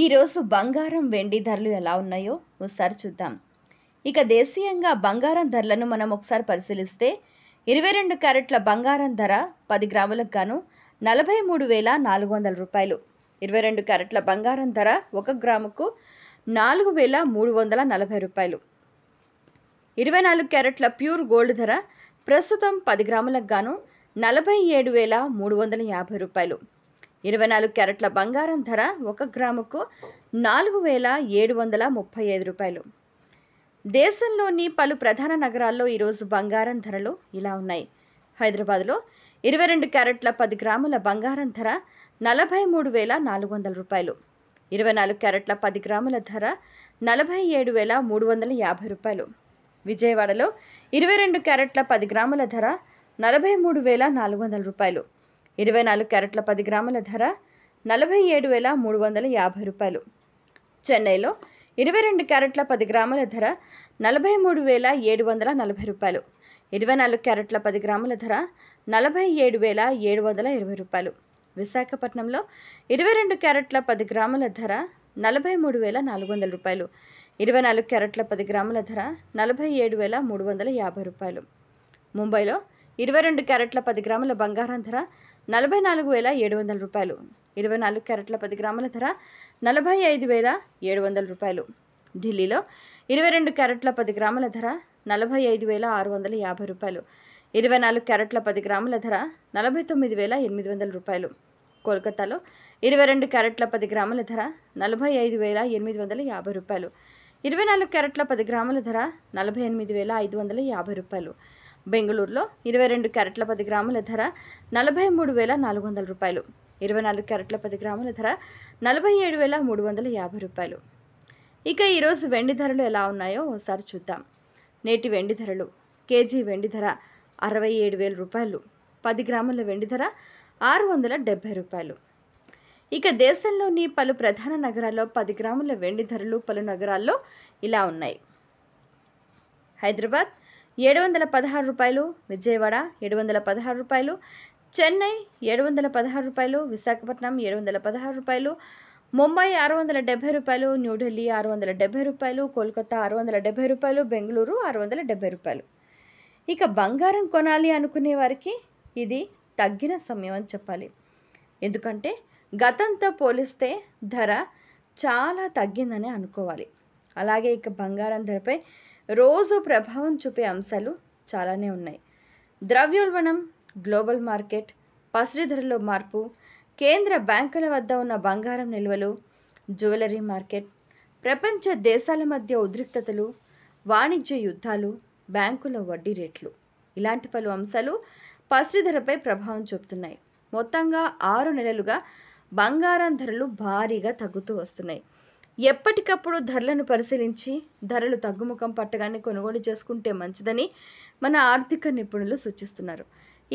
ఈరోజు బంగారం వెండి ధరలు ఎలా ఉన్నాయో ఒకసారి చూద్దాం ఇక దేశీయంగా బంగారం ధరలను మనం ఒకసారి పరిశీలిస్తే ఇరవై రెండు క్యారెట్ల బంగారం ధర పది గ్రాములకు గాను నలభై మూడు వేల నాలుగు వందల రూపాయలు ఇరవై రెండు క్యారెట్ల బంగారం ధర ఒక గ్రాముకు నాలుగు వేల మూడు వందల నలభై రూపాయలు ఇరవై నాలుగు క్యారెట్ల ప్యూర్ గోల్డ్ ధర ప్రస్తుతం పది గ్రాములకు గాను నలభై ఏడు వేల మూడు వందల యాభై రూపాయలు ఇరవై నాలుగు క్యారెట్ల బంగారం ధర ఒక గ్రాముకు నాలుగు వేల ఏడు వందల ముప్పై ఐదు రూపాయలు దేశంలోని పలు ప్రధాన నగరాల్లో ఈరోజు బంగారం ధరలు ఇలా ఉన్నాయి హైదరాబాద్లో ఇరవై రెండు క్యారెట్ల పది గ్రాముల బంగారం ధర నలభై మూడు వేల నాలుగు వందల రూపాయలు ఇరవై నాలుగు క్యారెట్ల పది గ్రాముల ధర నలభై ఏడు వేల మూడు వందల యాభై రూపాయలు విజయవాడలో ఇరవై రెండు క్యారెట్ల పది గ్రాముల ధర నలభై మూడు వేల నాలుగు వందల రూపాయలు ఇరవై నాలుగు క్యారెట్ల పది గ్రాముల ధర నలభై ఏడు వేల మూడు వందల యాభై రూపాయలు చెన్నైలో ఇరవై రెండు క్యారెట్ల పది గ్రాముల ధర నలభై మూడు వేల ఏడు వందల నలభై రూపాయలు ఇరవై నాలుగు క్యారెట్ల పది గ్రాముల ధర నలభై ఏడు వేల ఏడు వందల ఇరవై రూపాయలు విశాఖపట్నంలో ఇరవై రెండు క్యారెట్ల పది గ్రాముల ధర నలభై మూడు వేల నాలుగు వందల రూపాయలు ఇరవై నాలుగు క్యారెట్ల పది గ్రాముల ధర నలభై ఏడు వేల మూడు వందల యాభై రూపాయలు ముంబైలో ఇరవై రెండు క్యారెట్ల పది గ్రాముల బంగారం ధర నలభై నాలుగు వేల ఏడు వందల రూపాయలు ఇరవై నాలుగు క్యారెట్ల పది గ్రాముల ధర నలభై ఐదు వేల ఏడు వందల రూపాయలు ఢిల్లీలో ఇరవై రెండు క్యారెట్ల పది గ్రాముల ధర నలభై ఐదు వేల ఆరు వందల యాభై రూపాయలు ఇరవై నాలుగు క్యారెట్ల పది గ్రాముల ధర నలభై తొమ్మిది వేల ఎనిమిది వందల రూపాయలు కోల్కతాలో ఇరవై రెండు క్యారెట్ల పది గ్రాముల ధర నలభై ఐదు వేల ఎనిమిది వందల యాభై రూపాయలు ఇరవై నాలుగు క్యారెట్ల పది గ్రాముల ధర నలభై ఎనిమిది వేల ఐదు వందల యాభై రూపాయలు బెంగళూరులో ఇరవై రెండు క్యారెట్ల పది గ్రాముల ధర నలభై మూడు వేల నాలుగు వందల రూపాయలు ఇరవై నాలుగు క్యారెట్ల పది గ్రాముల ధర నలభై ఏడు వేల మూడు వందల యాభై రూపాయలు ఇక ఈరోజు వెండి ధరలు ఎలా ఉన్నాయో ఒకసారి చూద్దాం నేటి వెండి ధరలు కేజీ వెండి ధర అరవై ఏడు వేల రూపాయలు పది గ్రాముల వెండి ధర ఆరు వందల డెబ్బై రూపాయలు ఇక దేశంలోని పలు ప్రధాన నగరాల్లో పది గ్రాముల వెండి ధరలు పలు నగరాల్లో ఇలా ఉన్నాయి హైదరాబాద్ ఏడు వందల పదహారు రూపాయలు విజయవాడ ఏడు వందల పదహారు రూపాయలు చెన్నై ఏడు వందల పదహారు రూపాయలు విశాఖపట్నం ఏడు వందల పదహారు రూపాయలు ముంబై ఆరు వందల డెబ్బై రూపాయలు న్యూఢిల్లీ ఆరు వందల డెబ్బై రూపాయలు కోల్కతా ఆరు వందల డెబ్బై రూపాయలు బెంగళూరు ఆరు వందల డెబ్బై రూపాయలు ఇక బంగారం కొనాలి అనుకునే వారికి ఇది తగ్గిన సమయం అని చెప్పాలి ఎందుకంటే గతంతో పోలిస్తే ధర చాలా తగ్గిందని అనుకోవాలి అలాగే ఇక బంగారం ధరపై రోజు ప్రభావం చూపే అంశాలు చాలానే ఉన్నాయి ద్రవ్యోల్బణం గ్లోబల్ మార్కెట్ పసిరి ధరలో మార్పు కేంద్ర బ్యాంకుల వద్ద ఉన్న బంగారం నిల్వలు జ్యువెలరీ మార్కెట్ ప్రపంచ దేశాల మధ్య ఉద్రిక్తతలు వాణిజ్య యుద్ధాలు బ్యాంకుల వడ్డీ రేట్లు ఇలాంటి పలు అంశాలు పసిరి ధరపై ప్రభావం చూపుతున్నాయి మొత్తంగా ఆరు నెలలుగా బంగారం ధరలు భారీగా తగ్గుతూ వస్తున్నాయి ఎప్పటికప్పుడు ధరలను పరిశీలించి ధరలు తగ్గుముఖం పట్టగానే కొనుగోలు చేసుకుంటే మంచిదని మన ఆర్థిక నిపుణులు సూచిస్తున్నారు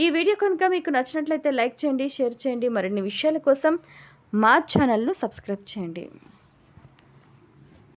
ఈ వీడియో కనుక మీకు నచ్చినట్లయితే లైక్ చేయండి షేర్ చేయండి మరిన్ని విషయాల కోసం మా ఛానల్ను సబ్స్క్రైబ్ చేయండి